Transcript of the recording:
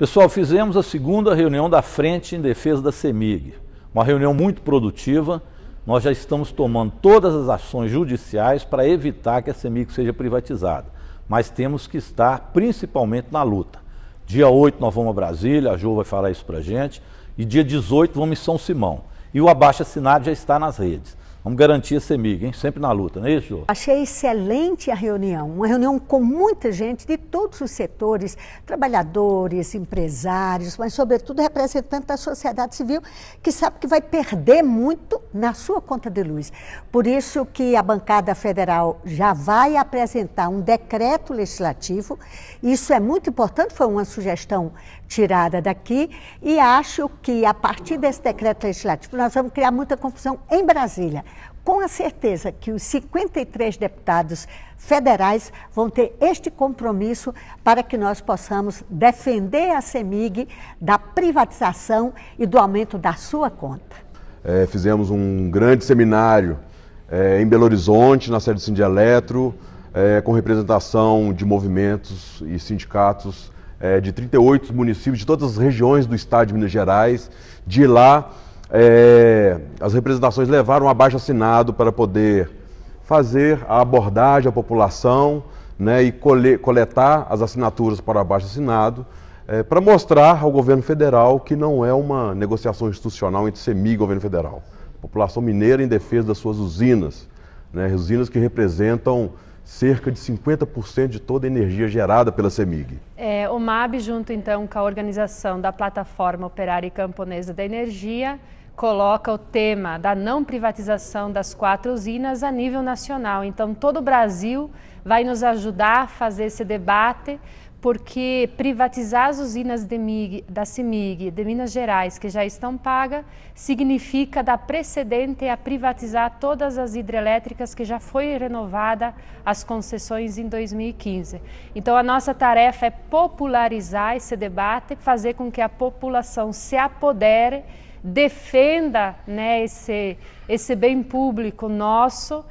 Pessoal, fizemos a segunda reunião da Frente em Defesa da CEMIG, uma reunião muito produtiva. Nós já estamos tomando todas as ações judiciais para evitar que a CEMIG seja privatizada, mas temos que estar principalmente na luta. Dia 8 nós vamos a Brasília, a Jô vai falar isso para gente, e dia 18 vamos em São Simão. E o abaixo assinado já está nas redes. Vamos garantir a CEMIG, hein? sempre na luta, não é isso, Achei excelente a reunião, uma reunião com muita gente de todos os setores, trabalhadores, empresários, mas sobretudo representante da sociedade civil, que sabe que vai perder muito na sua conta de luz. Por isso que a bancada federal já vai apresentar um decreto legislativo, isso é muito importante, foi uma sugestão tirada daqui, e acho que a partir desse decreto legislativo nós vamos criar muita confusão em Brasília com a certeza que os 53 deputados federais vão ter este compromisso para que nós possamos defender a CEMIG da privatização e do aumento da sua conta. É, fizemos um grande seminário é, em Belo Horizonte, na sede do Sindia Eletro, é, com representação de movimentos e sindicatos é, de 38 municípios de todas as regiões do estado de Minas Gerais. De lá, é, as representações levaram um abaixo assinado para poder fazer a abordagem à população né, e coletar as assinaturas para o abaixo assinado. É, para mostrar ao governo federal que não é uma negociação institucional entre Semig e governo federal. População mineira em defesa das suas usinas, né, usinas que representam cerca de 50% de toda a energia gerada pela CEMIG. É, o MAB, junto então com a organização da Plataforma Operária e Camponesa da Energia, coloca o tema da não privatização das quatro usinas a nível nacional. Então, todo o Brasil vai nos ajudar a fazer esse debate, porque privatizar as usinas MIG, da CIMIG de Minas Gerais, que já estão pagas, significa dar precedente a privatizar todas as hidrelétricas que já foi renovada as concessões em 2015. Então, a nossa tarefa é popularizar esse debate, fazer com que a população se apodere defenda né, esse, esse bem público nosso